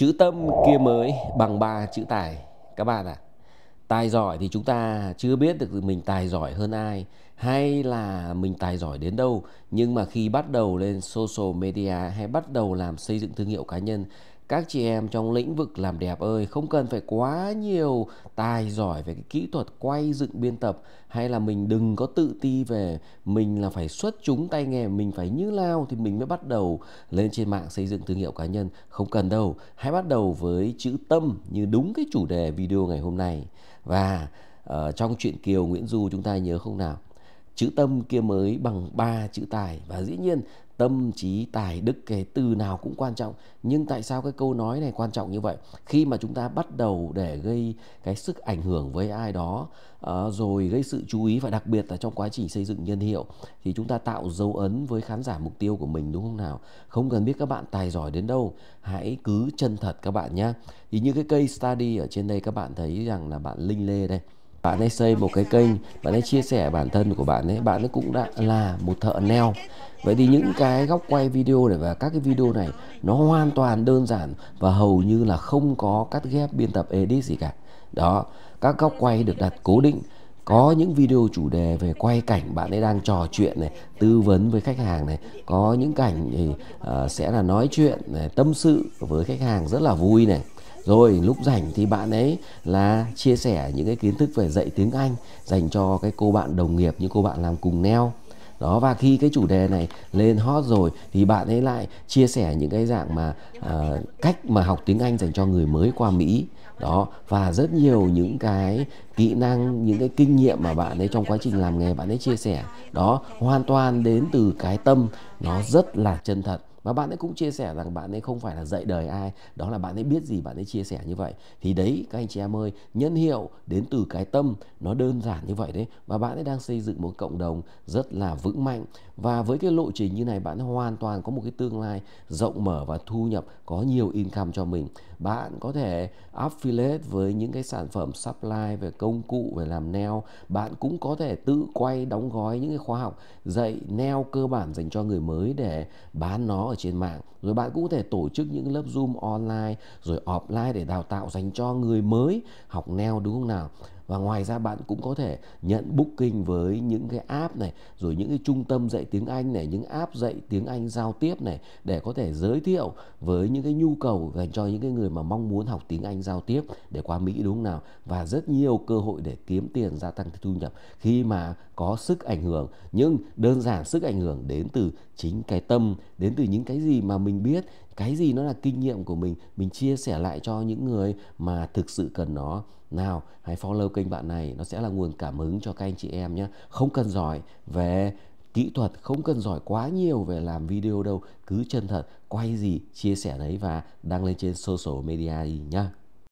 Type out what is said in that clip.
chữ tâm kia mới bằng ba chữ tài các bạn ạ à, tài giỏi thì chúng ta chưa biết được mình tài giỏi hơn ai hay là mình tài giỏi đến đâu nhưng mà khi bắt đầu lên social media hay bắt đầu làm xây dựng thương hiệu cá nhân các chị em trong lĩnh vực làm đẹp ơi không cần phải quá nhiều tài giỏi về cái kỹ thuật quay dựng biên tập hay là mình đừng có tự ti về mình là phải xuất chúng tay nghề mình phải như lao thì mình mới bắt đầu lên trên mạng xây dựng thương hiệu cá nhân không cần đâu hãy bắt đầu với chữ tâm như đúng cái chủ đề video ngày hôm nay và uh, trong chuyện kiều nguyễn du chúng ta nhớ không nào chữ tâm kia mới bằng ba chữ tài và dĩ nhiên tâm trí tài đức cái từ nào cũng quan trọng nhưng tại sao cái câu nói này quan trọng như vậy khi mà chúng ta bắt đầu để gây cái sức ảnh hưởng với ai đó ờ, rồi gây sự chú ý và đặc biệt là trong quá trình xây dựng nhân hiệu thì chúng ta tạo dấu ấn với khán giả mục tiêu của mình đúng không nào không cần biết các bạn tài giỏi đến đâu hãy cứ chân thật các bạn nhé thì như cái cây study ở trên đây các bạn thấy rằng là bạn linh lê đây bạn ấy xây một cái kênh bạn ấy chia sẻ bản thân của bạn ấy bạn ấy cũng đã là một thợ neo Vậy thì những cái góc quay video này và các cái video này nó hoàn toàn đơn giản và hầu như là không có cắt ghép biên tập edit gì cả. Đó, các góc quay được đặt cố định có những video chủ đề về quay cảnh bạn ấy đang trò chuyện này tư vấn với khách hàng này có những cảnh thì uh, sẽ là nói chuyện này, tâm sự với khách hàng rất là vui này rồi lúc rảnh thì bạn ấy là chia sẻ những cái kiến thức về dạy tiếng anh dành cho cái cô bạn đồng nghiệp như cô bạn làm cùng neo đó và khi cái chủ đề này lên hot rồi thì bạn ấy lại chia sẻ những cái dạng mà à, cách mà học tiếng Anh dành cho người mới qua Mỹ đó và rất nhiều những cái kỹ năng những cái kinh nghiệm mà bạn ấy trong quá trình làm nghề bạn ấy chia sẻ đó hoàn toàn đến từ cái tâm nó rất là chân thật và bạn ấy cũng chia sẻ rằng bạn ấy không phải là dạy đời ai đó là bạn ấy biết gì bạn ấy chia sẻ như vậy thì đấy các anh chị em ơi nhân hiệu đến từ cái tâm nó đơn giản như vậy đấy và bạn ấy đang xây dựng một cộng đồng rất là vững mạnh và với cái lộ trình như này bạn ấy hoàn toàn có một cái tương lai rộng mở và thu nhập có nhiều income cho mình bạn có thể affiliate với những cái sản phẩm supply về công cụ về làm nail bạn cũng có thể tự quay đóng gói những cái khóa học dạy nail cơ bản dành cho người mới để bán nó ở trên mạng rồi bạn cũng có thể tổ chức những lớp zoom online rồi offline để đào tạo dành cho người mới học nail đúng không nào và ngoài ra bạn cũng có thể nhận booking với những cái app này rồi những cái trung tâm dạy tiếng Anh này những app dạy tiếng Anh giao tiếp này để có thể giới thiệu với những cái nhu cầu dành cho những cái người mà mong muốn học tiếng Anh giao tiếp để qua Mỹ đúng không nào và rất nhiều cơ hội để kiếm tiền gia tăng thu nhập khi mà có sức ảnh hưởng nhưng đơn giản sức ảnh hưởng đến từ chính cái tâm đến từ những cái gì mà mình biết cái gì nó là kinh nghiệm của mình mình chia sẻ lại cho những người mà thực sự cần nó nào hãy follow kênh bạn này nó sẽ là nguồn cảm hứng cho các anh chị em nhé không cần giỏi về kỹ thuật không cần giỏi quá nhiều về làm video đâu cứ chân thật quay gì chia sẻ đấy và đăng lên trên social media đi nhá